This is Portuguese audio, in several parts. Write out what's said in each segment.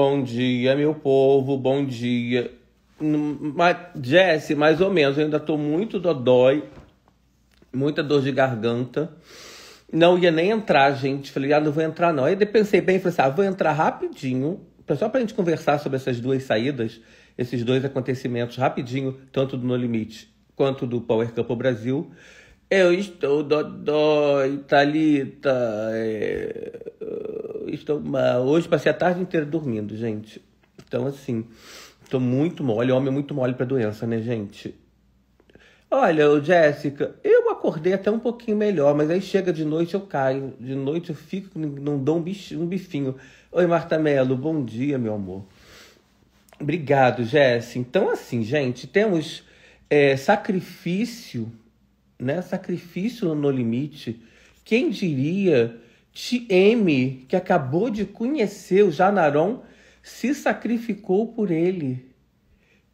Bom dia, meu povo, bom dia. Jesse, mais ou menos, eu ainda tô muito dodói, muita dor de garganta. Não ia nem entrar, gente. Falei, ah, não vou entrar, não. Aí pensei bem, falei assim, ah, vou entrar rapidinho, só pra gente conversar sobre essas duas saídas, esses dois acontecimentos rapidinho, tanto do No Limite quanto do Power Campo Brasil. Eu estou dodói, Thalita. É... Estou mal. Hoje passei a tarde inteira dormindo, gente. Então, assim, estou muito mole. homem é muito mole para doença, né, gente? Olha, Jéssica, eu acordei até um pouquinho melhor, mas aí chega de noite eu caio. De noite eu fico, não dou um, bichinho, um bifinho. Oi, Marta Mello, bom dia, meu amor. Obrigado, Jéssica. Então, assim, gente, temos é, sacrifício né? Sacrifício no limite. Quem diria T.M., que acabou de conhecer o Janaron, se sacrificou por ele.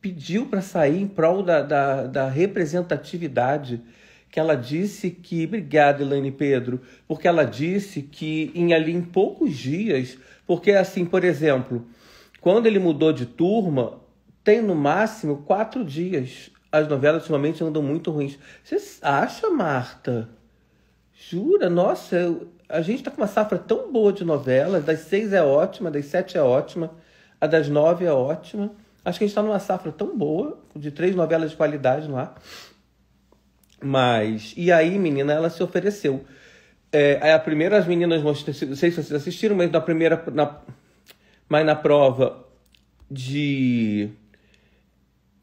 Pediu para sair em prol da, da, da, representatividade. Que ela disse que. Obrigada, Elaine Pedro. Porque ela disse que em ali em poucos dias. Porque, assim, por exemplo, quando ele mudou de turma, tem no máximo quatro dias as novelas ultimamente andam muito ruins. Você acha, Marta? Jura? Nossa, eu, a gente tá com uma safra tão boa de novelas. Das seis é ótima, das sete é ótima, a das nove é ótima. Acho que a gente tá numa safra tão boa, de três novelas de qualidade no ar. Mas, e aí, menina, ela se ofereceu. É, a primeira, as meninas, não sei se vocês assistiram, mas na primeira, na, mas na prova de,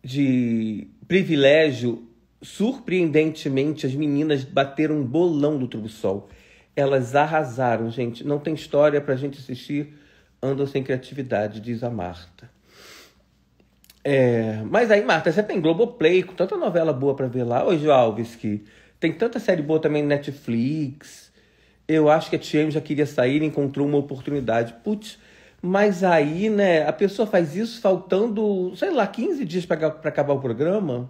de privilégio, surpreendentemente, as meninas bateram um bolão do Sol. Elas arrasaram, gente. Não tem história pra gente assistir. Andam sem criatividade, diz a Marta. É, mas aí, Marta, você tem Globoplay, com tanta novela boa para ver lá. Hoje, Alves, que tem tanta série boa também no Netflix. Eu acho que a Tiem já queria sair e encontrou uma oportunidade. Putz, mas aí, né, a pessoa faz isso faltando, sei lá, 15 dias para acabar o programa.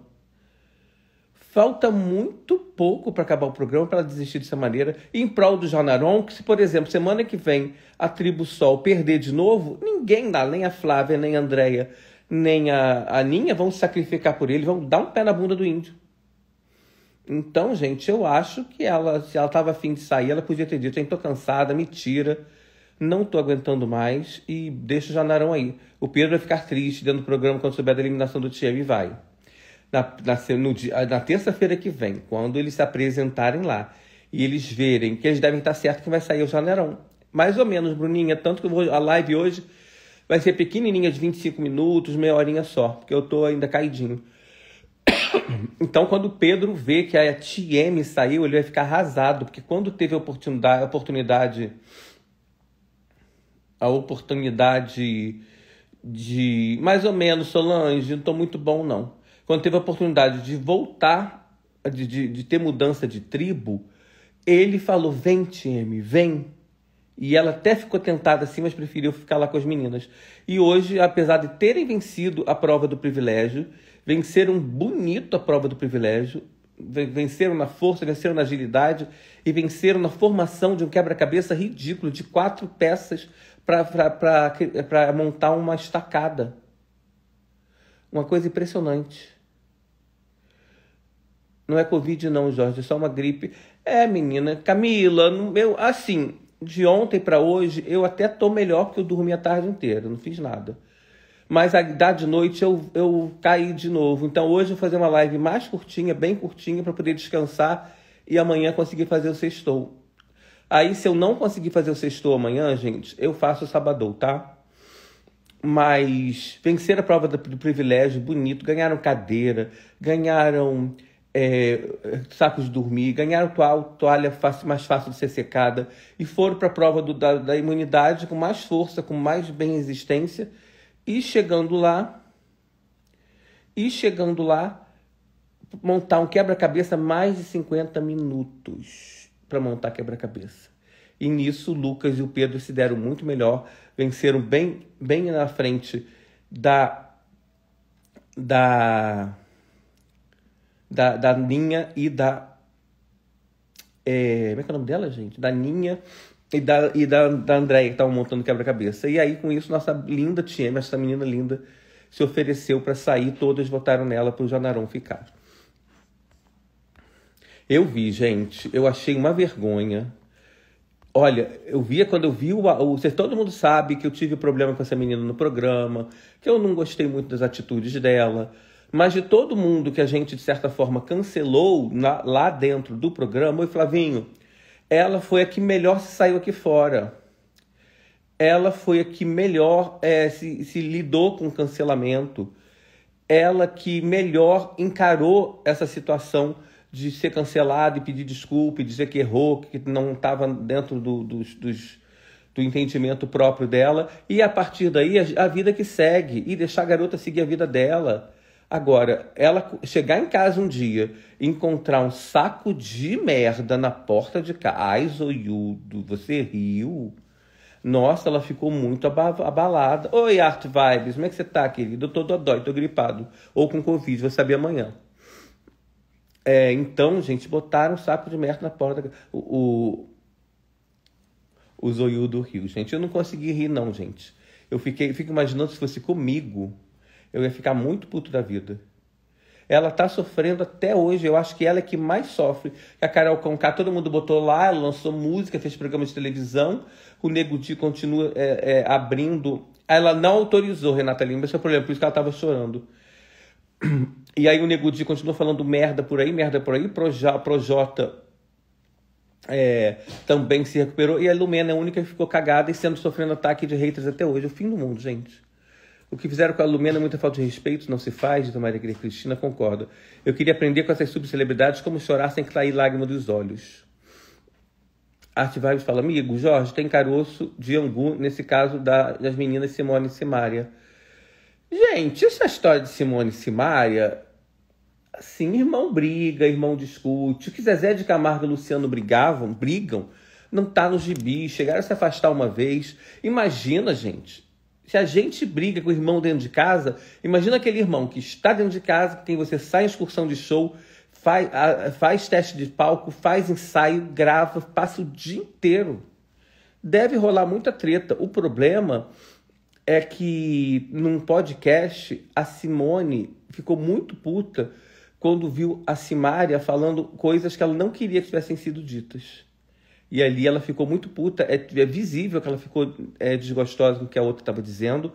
Falta muito pouco para acabar o programa para desistir dessa maneira. Em prol do Janaron, que se, por exemplo, semana que vem a Tribo Sol perder de novo, ninguém dá nem a Flávia, nem a Andrea, nem a Aninha vão se sacrificar por ele, vão dar um pé na bunda do índio. Então, gente, eu acho que ela, se ela estava afim de sair, ela podia ter dito: hein, tô cansada, me tira não tô aguentando mais e deixa o Janarão aí. O Pedro vai ficar triste dentro do programa quando souber da eliminação do TM. e vai. Na, na, na terça-feira que vem, quando eles se apresentarem lá e eles verem que eles devem estar certo que vai sair o Janarão. Mais ou menos, Bruninha. Tanto que vou, a live hoje vai ser pequenininha, de 25 minutos, meia horinha só, porque eu tô ainda caidinho. Então, quando o Pedro vê que a TM saiu, ele vai ficar arrasado, porque quando teve a oportunidade, a oportunidade a oportunidade de mais ou menos Solange, não estou muito bom não. Quando teve a oportunidade de voltar, de, de, de ter mudança de tribo, ele falou: vem, time, vem. E ela até ficou tentada assim, mas preferiu ficar lá com as meninas. E hoje, apesar de terem vencido a prova do privilégio, venceram bonito a prova do privilégio, venceram na força, venceram na agilidade e venceram na formação de um quebra-cabeça ridículo de quatro peças para montar uma estacada. Uma coisa impressionante. Não é Covid, não, Jorge, é só uma gripe. É, menina, Camila, meu assim, de ontem para hoje eu até tô melhor porque eu dormi a tarde inteira, não fiz nada. Mas da de noite eu, eu caí de novo. Então hoje eu vou fazer uma live mais curtinha, bem curtinha, para poder descansar e amanhã conseguir fazer o sextou. Aí, se eu não conseguir fazer o sexto amanhã, gente, eu faço o sabadão, tá? Mas vencer a prova do, privilégio, bonito. Ganharam cadeira, ganharam é, sacos de dormir, ganharam toalha, toalha fácil, mais fácil de ser secada e foram para a prova do, da, da imunidade com mais força, com mais bem resistência. E chegando lá, e chegando lá, montar um quebra-cabeça mais de 50 minutos para montar quebra-cabeça. E nisso Lucas e o Pedro se deram muito melhor, venceram bem, bem na frente da da da, da Ninha e da é, como é que é o nome dela, gente? Da Ninha e da, e da, da Andréia, que estavam montando quebra-cabeça. E aí, com isso, nossa linda tia, essa menina linda, se ofereceu para sair, todas votaram nela para o Janarão ficar. Eu vi, gente, eu achei uma vergonha. Olha, eu via quando eu vi o, o. Todo mundo sabe que eu tive problema com essa menina no programa, que eu não gostei muito das atitudes dela. Mas de todo mundo que a gente, de certa forma, cancelou na, lá dentro do programa, oi Flavinho, ela foi a que melhor se saiu aqui fora. Ela foi a que melhor é, se, se lidou com o cancelamento. Ela que melhor encarou essa situação de ser cancelado e pedir desculpa e dizer que errou, que não estava dentro do, dos, dos, do entendimento próprio dela. E a partir daí, a, a, vida que segue e deixar a garota seguir a vida dela. Agora, ela chegar em casa um dia, encontrar um saco de merda na porta de casa, ai, zoiudo, você riu? Nossa, ela ficou muito abalada. Oi, Art Vibes, como é que você tá, querido? Eu tô dodói, tô gripado. Ou com Covid, vou saber amanhã. É, então, gente, botaram um saco de merda na porta. O, o, o do rio, gente. Eu não consegui rir, não, gente. Eu fiquei, fico imaginando se fosse comigo, eu ia ficar muito puto da vida. Ela tá sofrendo até hoje. Eu acho que ela é que mais sofre. A Carol Conká, todo mundo botou lá, ela lançou música, fez programa de televisão. O Nego Di continua é, é, abrindo. Ela não autorizou Renata Lima, esse é o problema, por isso que ela tava chorando. E aí o Nego Di continua falando merda por aí, merda por aí. Projota, é, também se recuperou. E a Lumena é a única que ficou cagada e sendo sofrendo ataque de haters até hoje. É o fim do mundo, gente. O que fizeram com a Lumena é muita falta de respeito, não se faz, de Maria Cristina, concorda. Eu queria aprender com essas subcelebridades como chorar sem cair lágrima dos olhos. Artivarius fala, amigo, Jorge, tem caroço de angu, nesse caso da, das meninas Simone e Simária. Gente, essa história de Simone e Simaria, assim, irmão briga, irmão discute. O que Zezé de Camargo e Luciano brigavam, brigam, não tá no gibi, chegaram a se afastar uma vez. Imagina, gente, se a gente briga com o irmão dentro de casa, imagina aquele irmão que está dentro de casa, que você sai em excursão de show, faz, faz teste de palco, faz ensaio, grava, passa o dia inteiro. Deve rolar muita treta. O problema é que num podcast a Simone ficou muito puta quando viu a Simária falando coisas que ela não queria que tivessem sido ditas. E ali ela ficou muito puta, é, é visível que ela ficou é, desgostosa com o que a outra estava dizendo.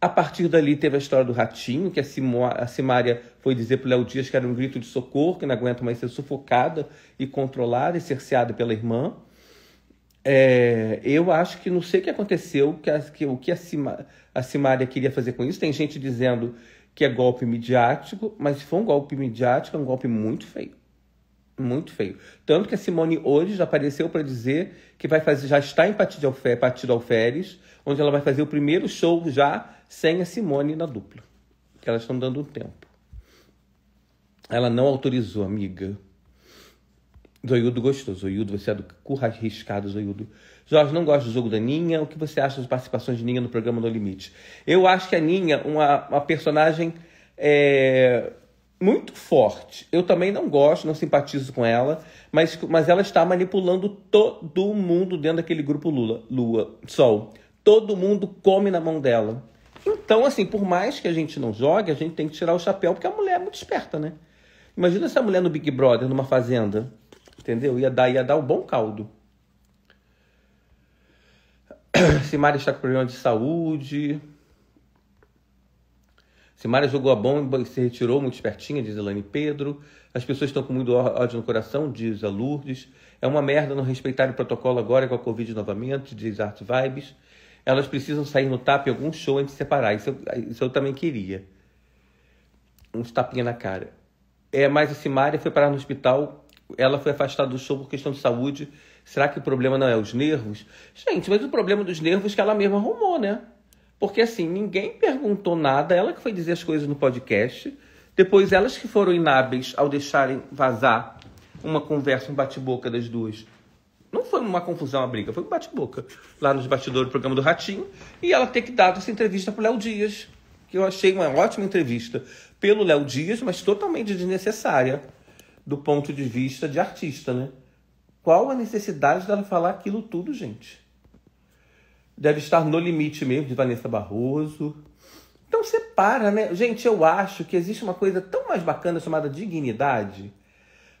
A partir dali teve a história do ratinho, que a, Simo, a Simária foi dizer para o Léo Dias que era um grito de socorro, que não aguenta mais ser sufocada e controlada e cerceada pela irmã. É, eu acho que não sei o que aconteceu, que, a, que o que a, Cima, a queria fazer com isso. Tem gente dizendo que é golpe midiático, mas se for um golpe midiático, é um golpe muito feio. Muito feio. Tanto que a Simone hoje já apareceu para dizer que vai fazer, já está em Partido, ao Alferes, onde ela vai fazer o primeiro show já sem a Simone na dupla. Que elas estão dando um tempo. Ela não autorizou, amiga. Zoiudo gostou. Zoiudo, você é do curra arriscado, Zoiudo. Jorge, não gosta do jogo da Ninha. O que você acha das participações de Ninha no programa No Limite? Eu acho que a Ninha uma, uma personagem é, muito forte. Eu também não gosto, não simpatizo com ela, mas, mas ela está manipulando todo mundo dentro daquele grupo Lula, Lua, Sol. Todo mundo come na mão dela. Então, assim, por mais que a gente não jogue, a gente tem que tirar o chapéu, porque a mulher é muito esperta, né? Imagina essa mulher no Big Brother, numa fazenda Entendeu? Ia dar, ia dar o um bom caldo. Se Mário está com problema de saúde. Se Mário jogou a bomba e se retirou muito espertinha, diz Elaine Pedro. As pessoas estão com muito ódio no coração, diz a Lourdes. É uma merda não respeitar o protocolo agora com a Covid novamente, diz Art Vibes. Elas precisam sair no tap em algum show antes de separar. Isso eu, isso eu também queria. Uns tapinha na cara. É, mas a Simária foi parar no hospital ela foi afastada do show por questão de saúde. Será que o problema não é os nervos? Gente, mas o problema dos nervos é que ela mesma arrumou, né? Porque assim, ninguém perguntou nada, ela que foi dizer as coisas no podcast. Depois, elas que foram inábeis ao deixarem vazar uma conversa, um bate-boca das duas. Não foi uma confusão, uma briga, foi um bate-boca lá nos bastidores do programa do Ratinho. E ela ter que dar essa entrevista pro Léo Dias, que eu achei uma ótima entrevista pelo Léo Dias, mas totalmente desnecessária do ponto de vista de artista, né? Qual a necessidade dela falar aquilo tudo, gente? Deve estar no limite mesmo de Vanessa Barroso. Então separa, né? Gente, eu acho que existe uma coisa tão mais bacana chamada dignidade.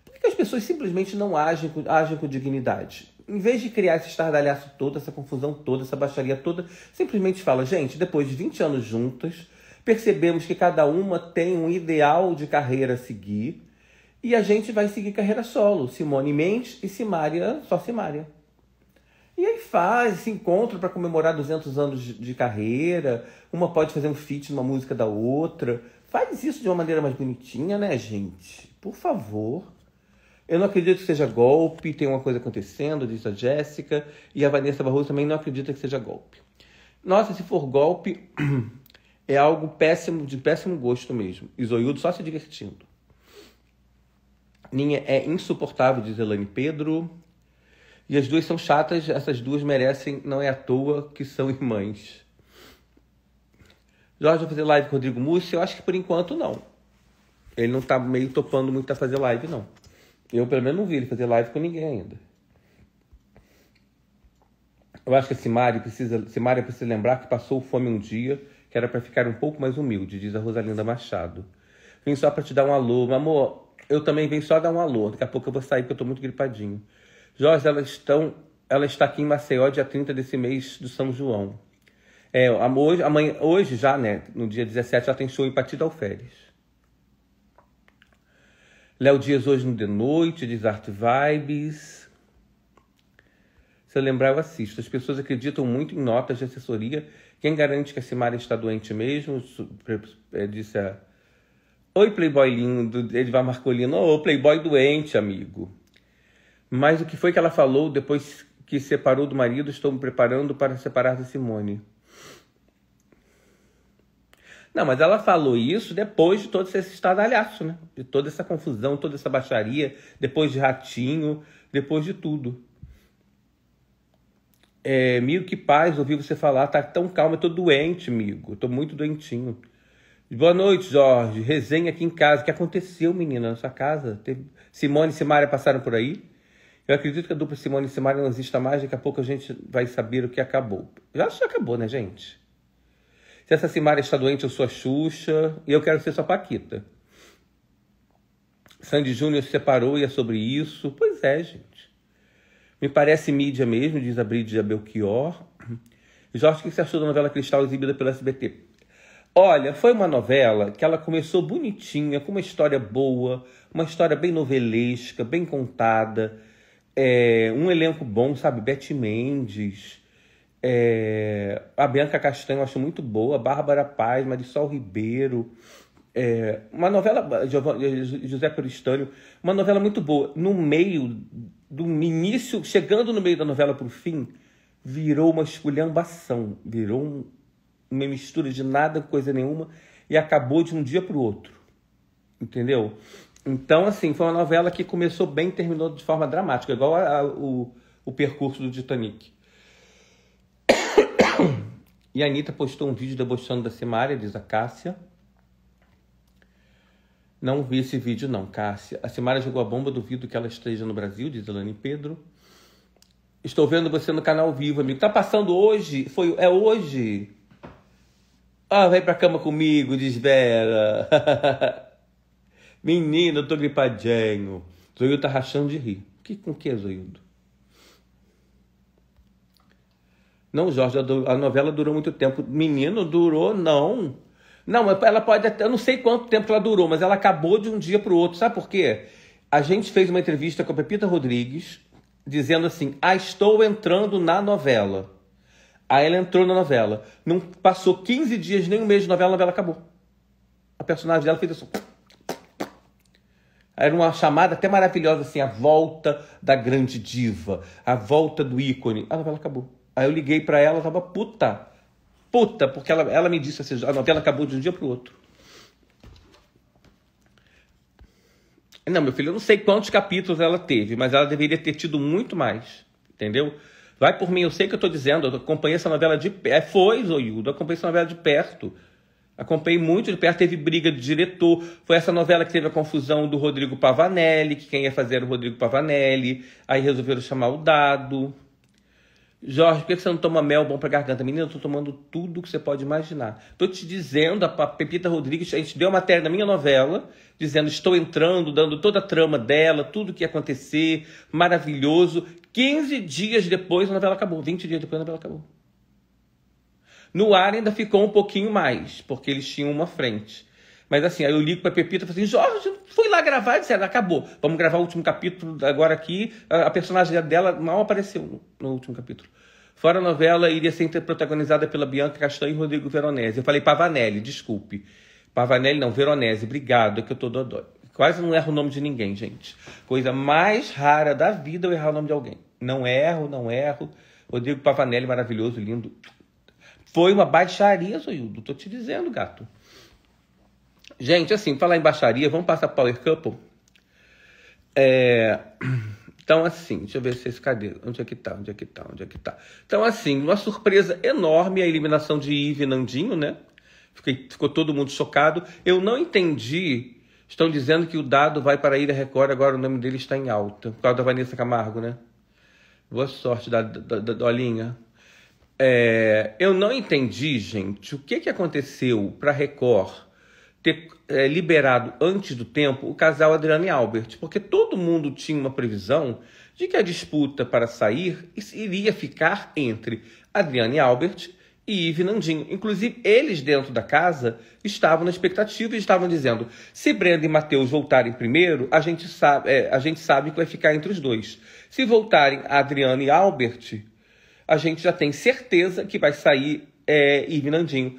Por que as pessoas simplesmente não agem com, agem com dignidade? Em vez de criar esse estardalhaço todo, essa confusão toda, essa baixaria toda, simplesmente fala, gente, depois de 20 anos juntas, percebemos que cada uma tem um ideal de carreira a seguir e a gente vai seguir carreira solo, Simone Mendes e Simária, só Simária. E aí faz esse encontro para comemorar 200 anos de carreira, uma pode fazer um feat numa música da outra. Faz isso de uma maneira mais bonitinha, né, gente? Por favor. Eu não acredito que seja golpe, tem uma coisa acontecendo, diz a Jéssica, e a Vanessa Barroso também não acredita que seja golpe. Nossa, se for golpe, é algo péssimo, de péssimo gosto mesmo. E Zoiudo só se divertindo. Ninha é insuportável, diz Elaine Pedro. E as duas são chatas, essas duas merecem, não é à toa que são irmãs. Jorge vai fazer live com o Rodrigo Mussi? Eu acho que por enquanto não. Ele não tá meio topando muito a fazer live, não. Eu pelo menos não vi ele fazer live com ninguém ainda. Eu acho que a Simária precisa, Simária precisa lembrar que passou fome um dia, que era para ficar um pouco mais humilde, diz a Rosalinda Machado. Vim só para te dar um alô, meu amor eu também venho só dar um alô. Daqui a pouco eu vou sair porque eu estou muito gripadinho. Jorge, elas estão, ela está aqui em Maceió dia 30 desse mês do São João. É, hoje, amanhã, hoje já, né, no dia 17, já tem show em Patida Alferes. Léo Dias hoje no de noite, diz Art Vibes. Se eu lembrar, eu assisto. As pessoas acreditam muito em notas de assessoria. Quem garante que a Simara está doente mesmo? É, disse a Oi, playboy lindo, Edivar Marcolino. Ô, oh, playboy doente, amigo. Mas o que foi que ela falou depois que separou do marido? Estou me preparando para separar da Simone. Não, mas ela falou isso depois de todo esse estadalhaço, né? De toda essa confusão, toda essa baixaria, depois de ratinho, depois de tudo. É, amigo, que paz ouvir você falar, tá tão calma, eu tô doente, amigo. tô muito doentinho. Boa noite, Jorge. Resenha aqui em casa. O que aconteceu, menina, na sua casa? Teve... Simone e Simária passaram por aí? Eu acredito que a dupla Simone e Simária não exista mais. Daqui a pouco a gente vai saber o que acabou. Eu acho que acabou, né, gente? Se essa Simária está doente, eu sou a Xuxa. E eu quero ser sua Paquita. Sandy Júnior se separou e é sobre isso. Pois é, gente. Me parece mídia mesmo, diz a Bride Belchior. Jorge, o que você achou da novela Cristal exibida pela SBT? Olha, foi uma novela que ela começou bonitinha, com uma história boa, uma história bem novelesca, bem contada, é, um elenco bom, sabe? Beth Mendes, é, a Bianca Castanho eu acho muito boa, Bárbara Paz, Marisol Ribeiro. É, uma novela, José Peristânio, uma novela muito boa. No meio, do início, chegando no meio da novela para o fim, virou uma esculhambação, virou um uma mistura de nada, coisa nenhuma, e acabou de um dia para o outro. Entendeu? Então, assim, foi uma novela que começou bem e terminou de forma dramática, igual a, a, o, o percurso do Titanic. E a Anitta postou um vídeo debochando da Simária, diz a Cássia. Não vi esse vídeo, não, Cássia. A Simária jogou a bomba, duvido que ela esteja no Brasil, diz Lani Pedro. Estou vendo você no canal vivo, amigo. Tá passando hoje? Foi, é hoje. Ah, vem pra cama comigo, diz Vera. Menino, eu tô gripadinho. Zoiudo tá rachando de rir. Que, com que, Zoiudo? Não, Jorge, a novela durou muito tempo. Menino, durou, não. Não, ela pode até. Eu não sei quanto tempo ela durou, mas ela acabou de um dia para o outro. Sabe por quê? A gente fez uma entrevista com a Pepita Rodrigues, dizendo assim: Ah, estou entrando na novela. Aí ela entrou na novela. Não passou 15 dias, nem um mês de novela, a novela acabou. A personagem dela fez isso. Assim, Era uma chamada até maravilhosa, assim, a volta da grande diva, a volta do ícone. A novela acabou. Aí eu liguei para ela, tava puta. Puta, porque ela, ela me disse assim, a novela acabou de um dia pro outro. Não, meu filho, eu não sei quantos capítulos ela teve, mas ela deveria ter tido muito mais, entendeu? Vai por mim, eu sei o que eu estou dizendo, eu acompanhei essa novela de perto. É, foi, Zoiudo, eu acompanhei essa novela de perto. Acompanhei muito de perto, teve briga de diretor. Foi essa novela que teve a confusão do Rodrigo Pavanelli, que quem ia fazer era o Rodrigo Pavanelli. Aí resolveram chamar o dado. Jorge, por que você não toma mel bom para garganta? Menina, eu estou tomando tudo que você pode imaginar. Estou te dizendo, a Pepita Rodrigues, a gente deu uma matéria na minha novela, dizendo, estou entrando, dando toda a trama dela, tudo que ia acontecer, maravilhoso. 15 dias depois a novela acabou, 20 dias depois a novela acabou. No ar ainda ficou um pouquinho mais, porque eles tinham uma frente. Mas assim, aí eu ligo pra Pepita e falo assim, Jorge, fui lá gravar, disseram, é, acabou. Vamos gravar o último capítulo agora aqui. A personagem dela mal apareceu no último capítulo. Fora a novela, iria ser protagonizada pela Bianca Castanho e Rodrigo Veronese. Eu falei Pavanelli, desculpe. Pavanelli não, Veronese, obrigado, é que eu tô dodói. Quase não erro o nome de ninguém, gente. Coisa mais rara da vida eu errar o nome de alguém. Não erro, não erro. Rodrigo Pavanelli, maravilhoso, lindo. Foi uma baixaria, Zoiudo. Tô te dizendo, gato. Gente, assim, falar em baixaria, vamos passar pro Power Couple? É... Então, assim, deixa eu ver se esse cadê? Onde é que tá? Onde é que tá? Onde é que tá? Então, assim, uma surpresa enorme a eliminação de Yves e Nandinho, né? Fiquei, ficou todo mundo chocado. Eu não entendi Estão dizendo que o dado vai para a Ilha Record, agora o nome dele está em alta. Por causa da Vanessa Camargo, né? Boa sorte da, da, da Dolinha. É, eu não entendi, gente, o que, que aconteceu para a Record ter é, liberado antes do tempo o casal Adriano e Albert, porque todo mundo tinha uma previsão de que a disputa para sair iria ficar entre Adriano e Albert e Ive Nandinho. Inclusive, eles dentro da casa estavam na expectativa e estavam dizendo: se Brenda e Matheus voltarem primeiro, a gente, sabe, é, a gente sabe que vai ficar entre os dois. Se voltarem Adriana e Albert, a gente já tem certeza que vai sair é, Ive Nandinho.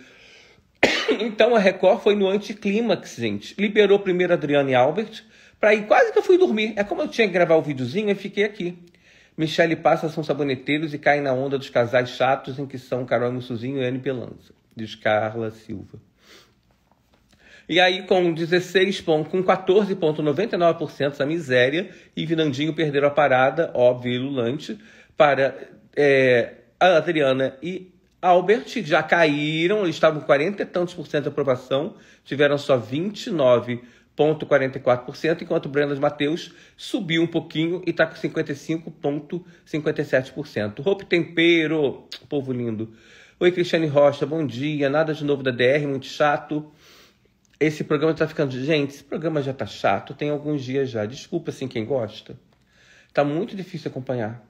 Então a Record foi no anticlímax, gente. Liberou primeiro Adriana e Albert para ir quase que eu fui dormir. É como eu tinha que gravar o videozinho, eu fiquei aqui. Michele Passa são saboneteiros e caem na onda dos casais chatos em que são Carol Mussuzinho e Anne Pelanza, diz Carla Silva. E aí, com 16 pontos, com 14,99% a miséria, e Vinandinho perderam a parada, óbvio e lulante, para é, a Adriana e Albert, já caíram, eles estavam com 40 e tantos por cento de aprovação, tiveram só 29 0,44%, enquanto o Brendas Mateus subiu um pouquinho e está com 55,57%. Roupe Tempero, povo lindo. Oi, Cristiane Rocha, bom dia. Nada de novo da DR, muito chato. Esse programa está ficando. Gente, esse programa já está chato, tem alguns dias já. Desculpa, assim, quem gosta. Tá muito difícil acompanhar.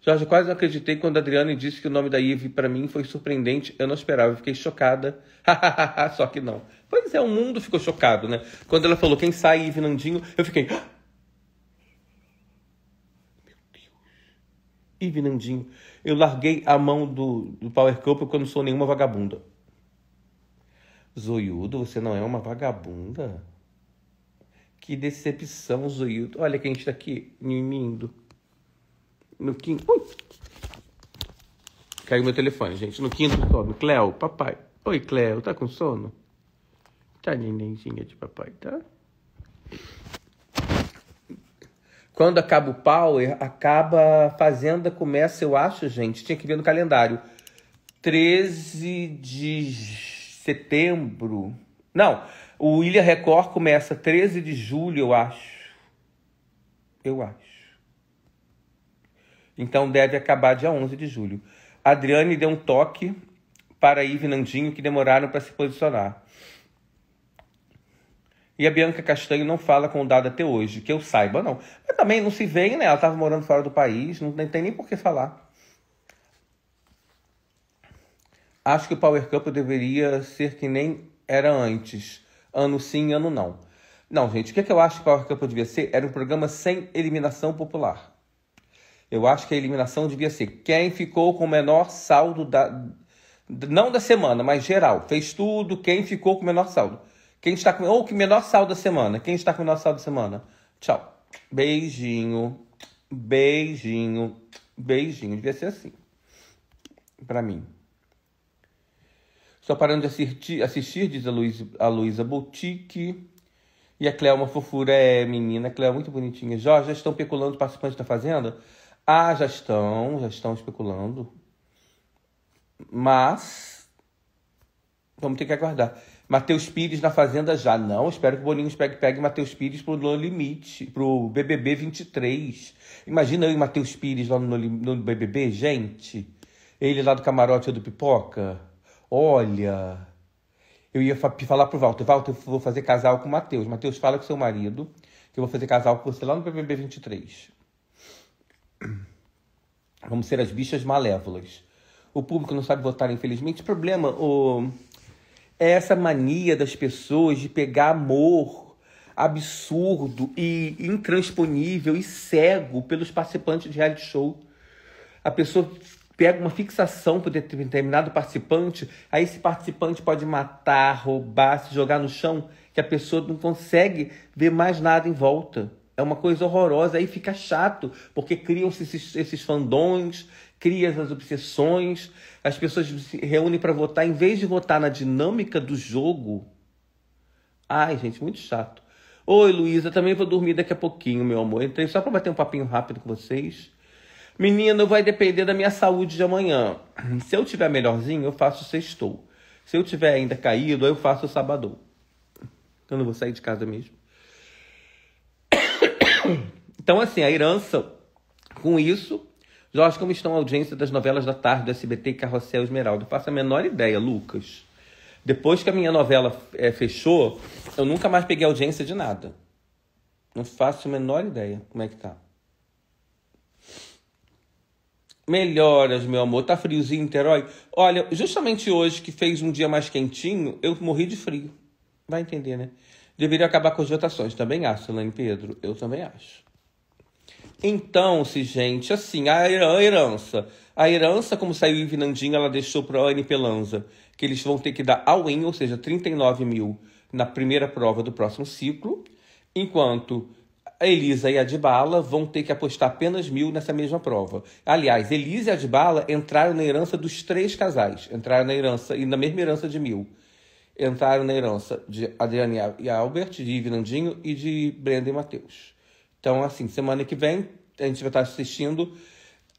Jorge, quase não acreditei quando a Adriane disse que o nome da Ive para mim foi surpreendente. Eu não esperava, eu fiquei chocada. Só que não. Pois é, o mundo ficou chocado, né? Quando ela falou quem sai Ive Nandinho, eu fiquei. Ah! Meu Deus. Ive Nandinho. Eu larguei a mão do, do Power Couple porque eu não sou nenhuma vagabunda. Zoiudo, você não é uma vagabunda? Que decepção, Zoiudo. Olha quem está aqui, mimindo. No quinto. Ui. Caiu meu telefone, gente. No quinto sono. Cleo, papai. Oi, Cleo, tá com sono? Tá, nenenzinha de papai, tá? Quando acaba o Power, acaba a Fazenda, começa, eu acho, gente, tinha que ver no calendário. 13 de setembro. Não, o Ilha Record começa 13 de julho, eu acho. Eu acho. Então deve acabar dia 11 de julho. A Adriane deu um toque para Ive Nandinho que demoraram para se posicionar. E a Bianca Castanho não fala com o Dado até hoje, que eu saiba, não. Mas também não se vê, né? Ela estava morando fora do país, não tem, nem por que falar. Acho que o Power Couple deveria ser que nem era antes. Ano sim, ano não. Não, gente, o que, é que eu acho que o Power Couple devia ser? Era um programa sem eliminação popular. Eu acho que a eliminação devia ser quem ficou com o menor saldo da. Não da semana, mas geral. Fez tudo, quem ficou com o menor saldo. Quem está com. Ou oh, que menor sal da semana. Quem está com o menor sal da semana? Tchau. Beijinho. Beijinho. Beijinho. Devia ser assim. Pra mim. Só parando de assistir, assistir diz a Luísa a Luiza Boutique. E a Cléo uma fofura, é, menina. A Cléo é muito bonitinha. Jorge, já estão especulando os participantes da Fazenda? Ah, já estão, já estão especulando. Mas vamos ter que aguardar. Matheus Pires na Fazenda já. Não, espero que o Boninho pegue, pegue Matheus Pires pro No Limite, pro BBB 23. Imagina eu e Matheus Pires lá no, no BBB, gente. Ele lá do camarote do Pipoca. Olha, eu ia falar pro Walter, Walter, eu vou fazer casal com o Matheus. Matheus, fala com seu marido que eu vou fazer casal com você lá no BBB 23. Vamos ser as bichas malévolas. O público não sabe votar, infelizmente. Problema, o... Oh é essa mania das pessoas de pegar amor absurdo e intransponível e cego pelos participantes de reality show. A pessoa pega uma fixação por determinado participante, aí esse participante pode matar, roubar, se jogar no chão, que a pessoa não consegue ver mais nada em volta. É uma coisa horrorosa, aí fica chato, porque criam-se esses, esses fandons, cria as obsessões, as pessoas se reúnem para votar, em vez de votar na dinâmica do jogo. Ai, gente, muito chato. Oi, Luísa, também vou dormir daqui a pouquinho, meu amor. Entrei só para bater um papinho rápido com vocês. Menino, vai depender da minha saúde de amanhã. Se eu tiver melhorzinho, eu faço sextou. Se eu tiver ainda caído, eu faço sábado. Eu não vou sair de casa mesmo. Então, assim, a herança com isso. Jorge, como estão a audiência das novelas da tarde do SBT e Carrossel Esmeralda? Eu faço a menor ideia, Lucas. Depois que a minha novela é, fechou, eu nunca mais peguei audiência de nada. Não faço a menor ideia como é que tá. Melhoras, meu amor. Tá friozinho em Niterói? Olha, justamente hoje que fez um dia mais quentinho, eu morri de frio. Vai entender, né? Deveria acabar com as votações. Também acho, Elaine Pedro. Eu também acho. Então, se gente, assim, a herança. A herança, como saiu em Vinandinha, ela deixou para a Anne Pelanza, que eles vão ter que dar ao in, ou seja, 39 mil na primeira prova do próximo ciclo, enquanto a Elisa e a Dibala vão ter que apostar apenas mil nessa mesma prova. Aliás, Elisa e a Dibala entraram na herança dos três casais, entraram na herança e na mesma herança de mil entraram na herança de Adriane e Albert, de Virandinho e de Brenda e Matheus. Então, assim, semana que vem a gente vai estar assistindo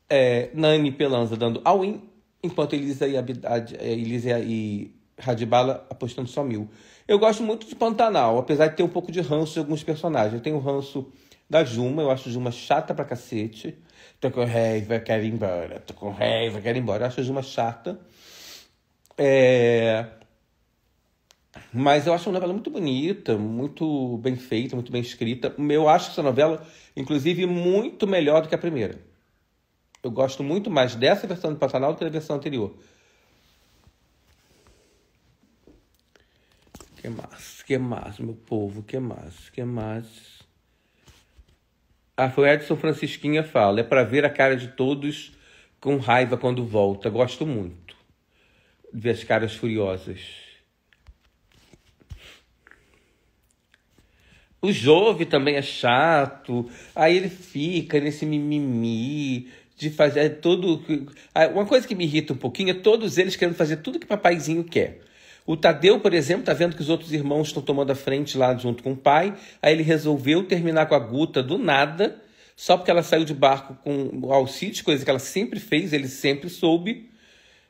é, Nani Pelanza dando all-in, enquanto Elisa e, Abidade, é, Elisa e Radibala apostando só mil. Eu gosto muito de Pantanal, apesar de ter um pouco de ranço de alguns personagens. Eu tenho ranço da Juma, eu acho Juma chata pra cacete. Tô com raiva, quero ir embora. Tô com raiva, quero ir embora. Eu acho Juma chata. É... Mas eu acho uma novela muito bonita, muito bem feita, muito bem escrita. Eu acho essa novela, inclusive, muito melhor do que a primeira. Eu gosto muito mais dessa versão do Pantanal do que da versão anterior. Que mais? Que mais, meu povo? Que mais? Que mais? Ah, foi Edson Francisquinha fala. É para ver a cara de todos com raiva quando volta. Gosto muito. de Ver as caras furiosas. O Jove também é chato. Aí ele fica nesse mimimi de fazer todo. Uma coisa que me irrita um pouquinho é todos eles querendo fazer tudo que papaizinho quer. O Tadeu, por exemplo, tá vendo que os outros irmãos estão tomando a frente lá junto com o pai. Aí ele resolveu terminar com a Guta do nada, só porque ela saiu de barco com o Alcides, coisa que ela sempre fez, ele sempre soube.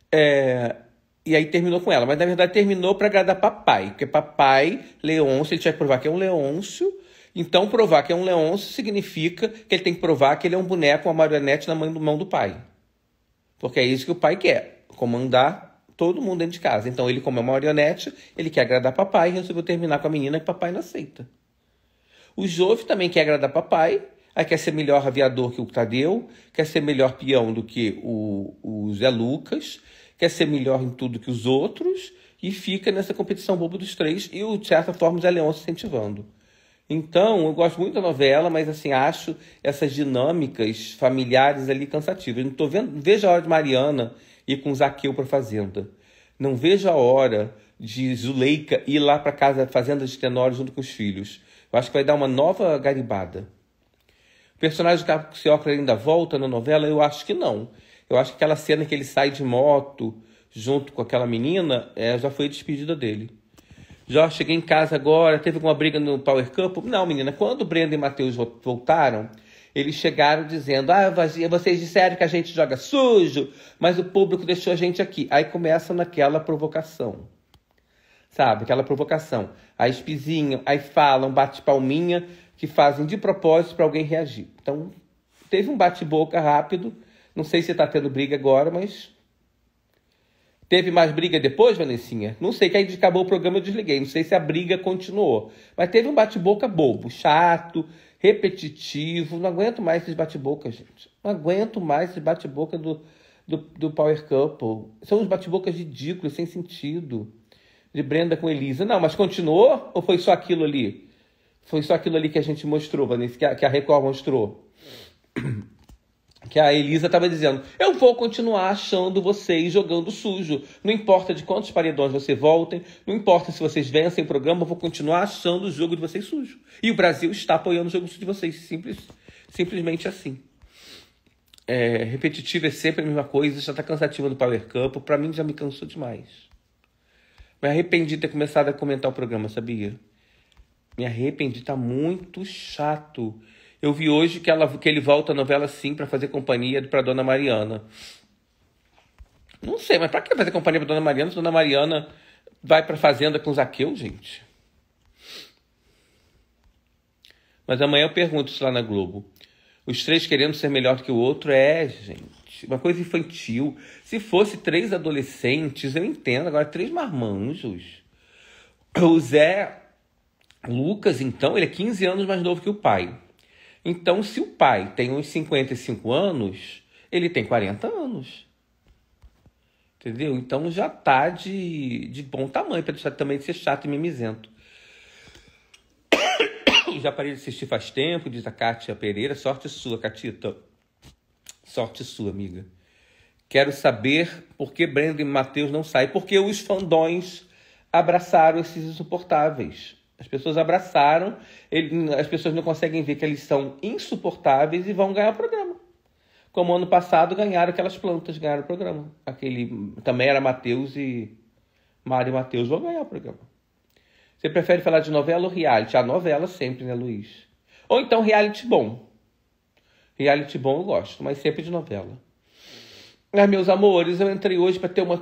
É... E aí terminou com ela. Mas na verdade terminou para agradar papai. Porque papai, Leôncio, ele tinha que provar que é um Leôncio. Então provar que é um Leôncio significa que ele tem que provar que ele é um boneco, uma marionete na mão do pai. Porque é isso que o pai quer, comandar todo mundo dentro de casa. Então ele, como é uma marionete, ele quer agradar papai e resolveu terminar com a menina que papai não aceita. O Jove também quer agradar papai, Aí quer ser melhor aviador que o Tadeu, quer ser melhor peão do que o, o Zé Lucas, quer ser melhor em tudo que os outros e fica nessa competição boba dos três e o certa forma e a Leão se incentivando. Então, eu gosto muito da novela, mas assim, acho essas dinâmicas familiares ali cansativas. Eu não tô vendo, vejo a hora de Mariana ir com o Zaqueu para fazenda. Não vejo a hora de Zuleika ir lá para casa, fazenda de tenores junto com os filhos. Eu acho que vai dar uma nova garibada. O personagem do Capicioca ainda volta na novela? Eu acho que não. Eu acho que aquela cena que ele sai de moto junto com aquela menina é, já foi despedida dele. Já cheguei em casa agora, teve alguma briga no Power Camp? Não, menina, quando o Brenda e Matheus voltaram, eles chegaram dizendo: Ah, vocês disseram que a gente joga sujo, mas o público deixou a gente aqui. Aí começa naquela provocação. Sabe? Aquela provocação. Aí espizinham, aí falam, bate palminha, que fazem de propósito para alguém reagir. Então, teve um bate-boca rápido não sei se está tendo briga agora, mas. Teve mais briga depois, Vanessinha? Não sei, que aí acabou o programa eu desliguei. Não sei se a briga continuou. Mas teve um bate-boca bobo, chato, repetitivo. Não aguento mais esses bate-boca, gente. Não aguento mais esses bate-boca do, do, do Power Couple. São uns bate-bocas ridículos, sem sentido. De Brenda com Elisa. Não, mas continuou ou foi só aquilo ali? Foi só aquilo ali que a gente mostrou, Vanessa, que a, que a Record mostrou que a Elisa estava dizendo: Eu vou continuar achando vocês jogando sujo. Não importa de quantos paredões vocês voltem, não importa se vocês vencem o programa, eu vou continuar achando o jogo de vocês sujo. E o Brasil está apoiando o jogo sujo de vocês, simples, simplesmente assim. É, repetitivo é sempre a mesma coisa, já está cansativa no Power Campo, para mim já me cansou demais. Me arrependi de ter começado a comentar o programa, sabia? Me arrependi, tá muito chato. Eu vi hoje que, ela, que ele volta a novela sim para fazer companhia para Dona Mariana. Não sei, mas para que fazer companhia para Dona Mariana se Dona Mariana vai para fazenda com o Zaqueu, gente? Mas amanhã eu pergunto isso lá na Globo. Os três querendo ser melhor que o outro é, gente, uma coisa infantil. Se fosse três adolescentes, eu entendo. Agora, três marmanjos. O Zé Lucas, então, ele é 15 anos mais novo que o pai. Então, se o pai tem uns 55 anos, ele tem 40 anos. Entendeu? Então já tá de, de bom tamanho, para deixar também de ser chato e mimizento. já parei de assistir faz tempo, diz a Cátia Pereira. Sorte sua, Catita. Sorte sua, amiga. Quero saber por que Brenda e Matheus não saem. Porque os fandões abraçaram esses insuportáveis. As pessoas abraçaram, ele, as pessoas não conseguem ver que eles são insuportáveis e vão ganhar o programa. Como ano passado ganharam aquelas plantas, ganharam o programa. Aquele também era Matheus e Mário e Matheus vão ganhar o programa. Você prefere falar de novela ou reality? A novela sempre, né, Luiz? Ou então reality bom. Reality bom eu gosto, mas sempre de novela. Ah, meus amores, eu entrei hoje para ter uma,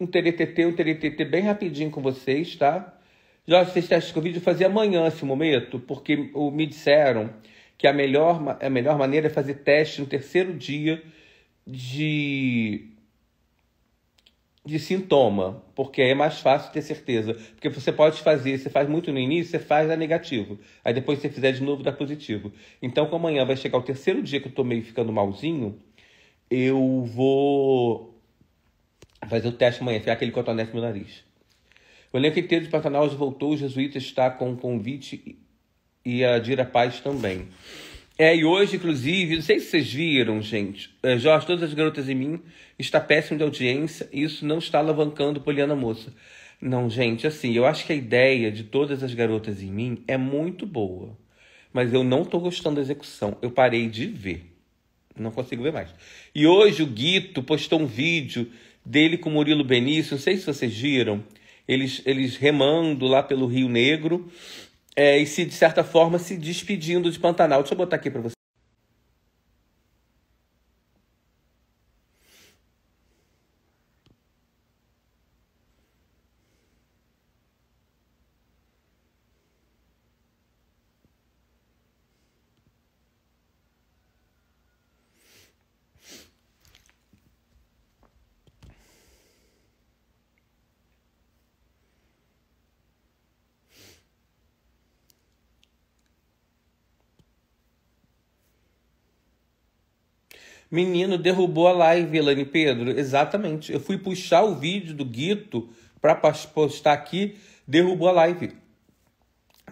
um TDTT, um TDTT bem rapidinho com vocês, tá? Jorge, vocês testes que eu vídeo fazer amanhã esse momento, porque me disseram que a melhor, a melhor maneira é fazer teste no terceiro dia de, de sintoma, porque aí é mais fácil ter certeza. Porque você pode fazer, você faz muito no início, você faz é negativo. Aí depois você fizer de novo, dá positivo. Então, como amanhã vai chegar o terceiro dia que eu tô meio ficando malzinho, eu vou fazer o teste amanhã, ficar aquele cotonete no meu nariz. O elenco teve de Pantanal voltou, o jesuíta está com um convite e a Dira Paz também. É, e hoje, inclusive, não sei se vocês viram, gente, é, Jorge, todas as garotas em mim, está péssimo de audiência e isso não está alavancando Poliana Moça. Não, gente, assim, eu acho que a ideia de todas as garotas em mim é muito boa, mas eu não estou gostando da execução, eu parei de ver. Não consigo ver mais. E hoje o Guito postou um vídeo dele com o Murilo Benício, não sei se vocês viram, eles, eles remando lá pelo Rio Negro é, e se de certa forma se despedindo de Pantanal. Deixa eu botar aqui para você. Menino, derrubou a live, Elane Pedro. Exatamente. Eu fui puxar o vídeo do Guito para postar aqui, derrubou a live.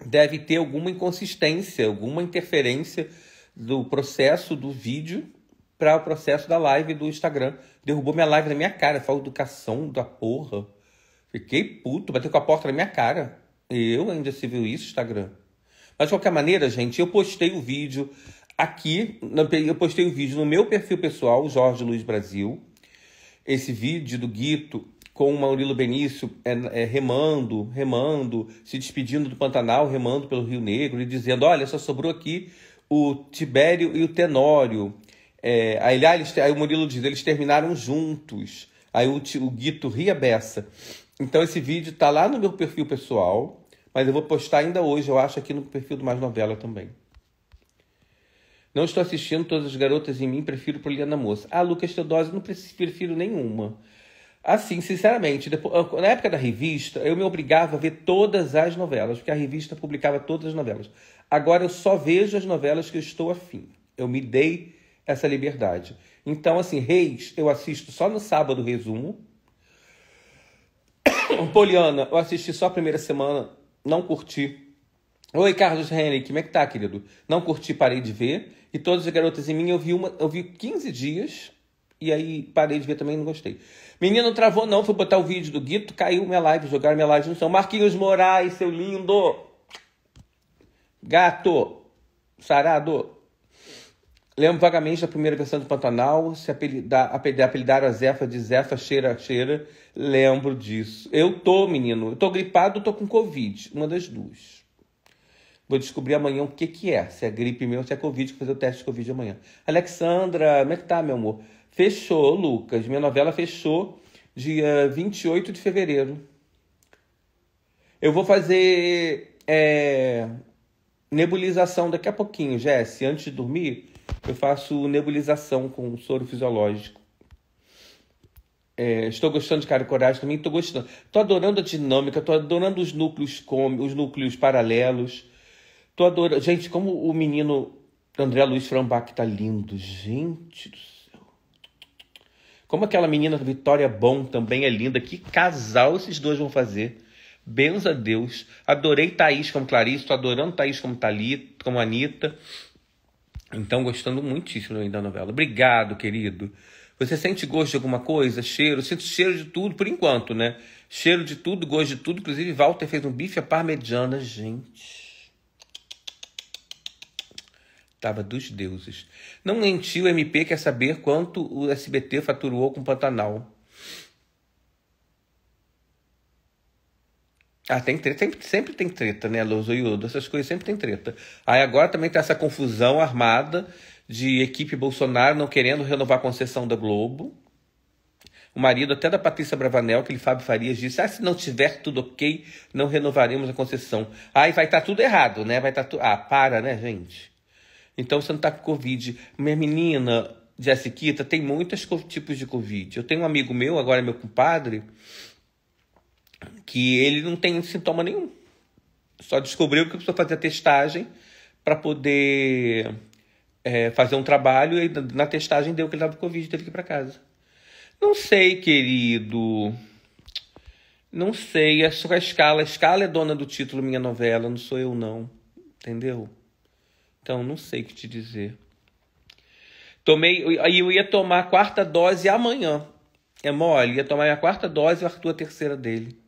Deve ter alguma inconsistência, alguma interferência do processo do vídeo para o processo da live do Instagram. Derrubou minha live na minha cara. Falou educação da porra. Fiquei puto, bateu com a porta na minha cara. Eu ainda se viu isso, Instagram. Mas de qualquer maneira, gente, eu postei o vídeo Aqui, eu postei o um vídeo no meu perfil pessoal, Jorge Luiz Brasil. Esse vídeo do Guito com o Maurílio Benício é, é, remando, remando, se despedindo do Pantanal, remando pelo Rio Negro e dizendo: Olha, só sobrou aqui o Tibério e o Tenório. É, aí, ah, eles, aí o Murilo diz: eles terminaram juntos. Aí o, o Guito ria beça. Então esse vídeo está lá no meu perfil pessoal, mas eu vou postar ainda hoje, eu acho, aqui no perfil do Mais Novela também. Não estou assistindo todas as garotas em mim, prefiro Poliana Moça. Ah, Lucas Teodose, não prefiro nenhuma. Assim, sinceramente, depois, ah, na época da revista, eu me obrigava a ver todas as novelas, porque a revista publicava todas as novelas. Agora eu só vejo as novelas que eu estou afim. Eu me dei essa liberdade. Então, assim, Reis, eu assisto só no sábado resumo. Poliana, eu assisti só a primeira semana, não curti. Oi, Carlos Henrique, como é que tá, querido? Não curti, parei de ver. E Todas as Garotas em Mim eu vi, uma, eu vi 15 dias e aí parei de ver também, não gostei. Menino, travou não, fui botar o vídeo do Guito, caiu minha live, jogaram minha live no chão. Marquinhos Moraes, seu lindo! Gato! Sarado! Lembro vagamente da primeira versão do Pantanal, se apelidar, apelidar, apelidaram a Zefa de Zefa Cheira Cheira. Lembro disso. Eu tô, menino, eu tô gripado, tô com Covid, uma das duas. Vou descobrir amanhã o que, que é. Se é gripe mesmo, se é Covid, vou fazer o teste de Covid amanhã. Alexandra, como é que tá, meu amor? Fechou, Lucas. Minha novela fechou dia 28 de fevereiro. Eu vou fazer é, nebulização daqui a pouquinho, Jess. Antes de dormir, eu faço nebulização com soro fisiológico. É, estou gostando de Cara Coragem também, estou gostando. Estou adorando a dinâmica, estou adorando os núcleos com os núcleos paralelos. Tô adorando. Gente, como o menino André Luiz Frambach tá lindo. Gente do céu. Como aquela menina Vitória Bom também é linda. Que casal esses dois vão fazer. Benza a Deus. Adorei Thaís como Clarice. Tô adorando Thaís como, Thalita, como Anitta. Então, gostando muitíssimo da novela. Obrigado, querido. Você sente gosto de alguma coisa? Cheiro? Sinto cheiro de tudo, por enquanto, né? Cheiro de tudo, gosto de tudo. Inclusive, Walter fez um bife à parmegiana, gente estava dos deuses. Não mentiu, o MP quer saber quanto o SBT faturou com o Pantanal. Ah, tem treta, sempre, sempre tem treta, né? Lousa Iodo? essas coisas sempre tem treta. Aí agora também tá essa confusão armada de equipe Bolsonaro não querendo renovar a concessão da Globo. O marido até da Patrícia Bravanel, aquele Fábio Farias, disse: Ah, se não tiver tudo ok, não renovaremos a concessão. Aí vai estar tá tudo errado, né? Vai estar tá tudo. Ah, para, né, gente? Então você não tá com Covid. Minha menina, Jessiquita, tem muitos tipos de Covid. Eu tenho um amigo meu, agora é meu compadre, que ele não tem sintoma nenhum. Só descobriu que precisou fazer a testagem para poder é, fazer um trabalho e na testagem deu que ele tava com Covid e teve que ir para casa. Não sei, querido. Não sei, é a escala. A escala é dona do título minha novela, não sou eu não. Entendeu? Então, não sei o que te dizer. Tomei, aí eu ia tomar a quarta dose amanhã. É mole, ia tomar a quarta dose e o Arthur a terceira dele.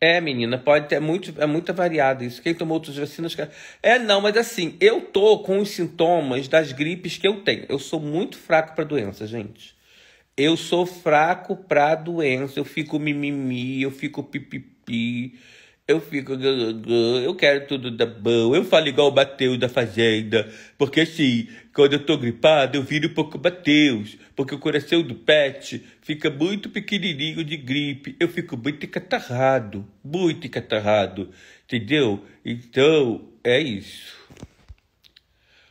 É, menina, pode ter é muito, é muito variado isso. Quem tomou outras vacinas. É, não, mas assim, eu tô com os sintomas das gripes que eu tenho. Eu sou muito fraco para doença, gente. Eu sou fraco para doença. Eu fico mimimi, eu fico pipipi. Eu fico, eu quero tudo da bom. Eu falo igual o Mateus da Fazenda. Porque assim, quando eu tô gripado, eu viro um pouco Mateus. Porque o coração do pet fica muito pequenininho de gripe. Eu fico muito encatarrado. Muito encatarrado. Entendeu? Então, é isso.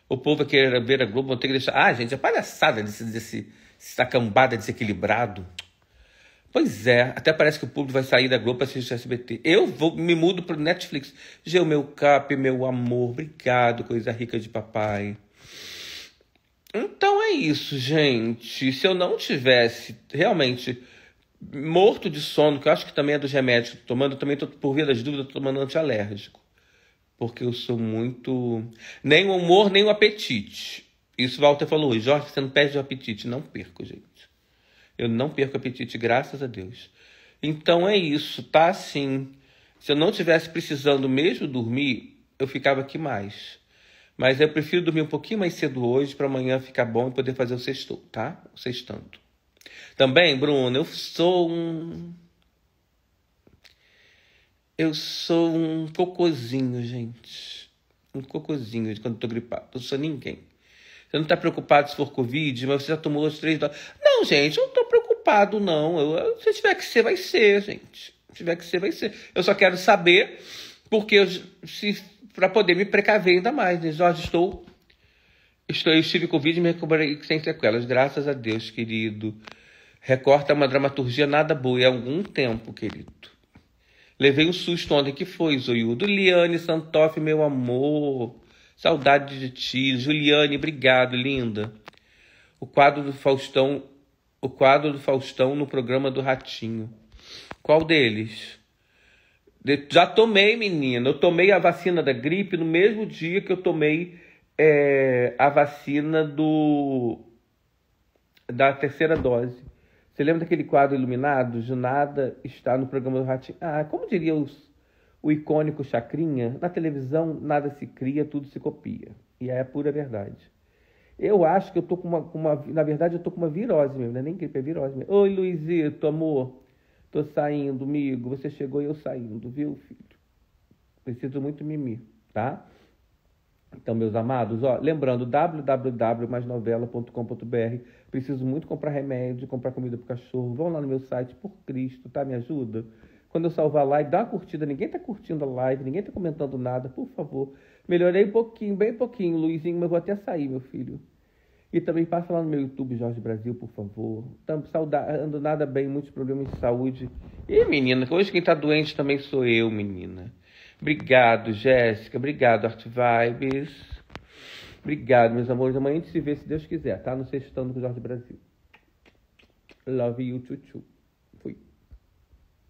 O povo querer ver a Globo, não tem que deixar. Ah, gente, é palhaçada desse, desse, dessa cambada desequilibrado. Pois é, até parece que o público vai sair da Globo para assistir SBT. Eu vou, me mudo para Netflix. o meu cap, meu amor, obrigado, coisa rica de papai. Então é isso, gente. Se eu não tivesse realmente morto de sono, que eu acho que também é dos remédios que eu tô tomando, eu também tô, por via das dúvidas, tô tomando antialérgico. Porque eu sou muito. Nem o humor, nem o apetite. Isso o Walter falou hoje. Jorge, você não perde o apetite. Não perco, gente. Eu não perco apetite, graças a Deus. Então é isso, tá assim. Se eu não tivesse precisando mesmo dormir, eu ficava aqui mais. Mas eu prefiro dormir um pouquinho mais cedo hoje para amanhã ficar bom e poder fazer o sexto, tá? O sextanto. Também, Bruno, eu sou um eu sou um cocôzinho, gente. Um cocôzinho quando eu tô gripado. Eu não sou ninguém. Você não tá preocupado se for Covid, mas você já tomou as três doses. Não, gente, eu tô não. Eu, se tiver que ser, vai ser, gente. Se tiver que ser, vai ser. Eu só quero saber, porque eu, se para poder me precaver ainda mais. Né? Jorge, estou, estou, eu estive Covid e me recuperei sem sequelas. Graças a Deus, querido. Recorta uma dramaturgia nada boa. E é há algum tempo, querido. Levei um susto ontem que foi, Zoiudo. Liane Santoff, meu amor. Saudade de ti. Juliane, obrigado, linda. O quadro do Faustão o quadro do Faustão no programa do Ratinho. Qual deles? De já tomei, menina. Eu tomei a vacina da gripe no mesmo dia que eu tomei é, a vacina do da terceira dose. Você lembra daquele quadro iluminado? de nada está no programa do Ratinho. Ah, como diria os, o icônico Chacrinha? Na televisão nada se cria, tudo se copia. E é a pura verdade. Eu acho que eu tô com uma, com uma, Na verdade, eu tô com uma virose mesmo, não é nem gripe, é virose mesmo. Oi, Luizito, amor. Tô saindo, amigo. Você chegou e eu saindo, viu, filho? Preciso muito mimir, tá? Então, meus amados, ó, lembrando, www.maisnovela.com.br. Preciso muito comprar remédio, comprar comida pro cachorro. Vão lá no meu site, por Cristo, tá? Me ajuda. Quando eu salvar a live, dá uma curtida. Ninguém tá curtindo a live, ninguém tá comentando nada, por favor. Melhorei um pouquinho, bem pouquinho, Luizinho, mas vou até sair, meu filho. E também passa lá no meu YouTube, Jorge Brasil, por favor. Tamo saudando ando nada bem, muitos problemas de saúde. E menina, hoje quem tá doente também sou eu, menina. Obrigado, Jéssica. Obrigado, Art Vibes. Obrigado, meus amores. Amanhã a gente se vê, se Deus quiser, tá? No Sextando com o Jorge Brasil. Love you, tchutchu.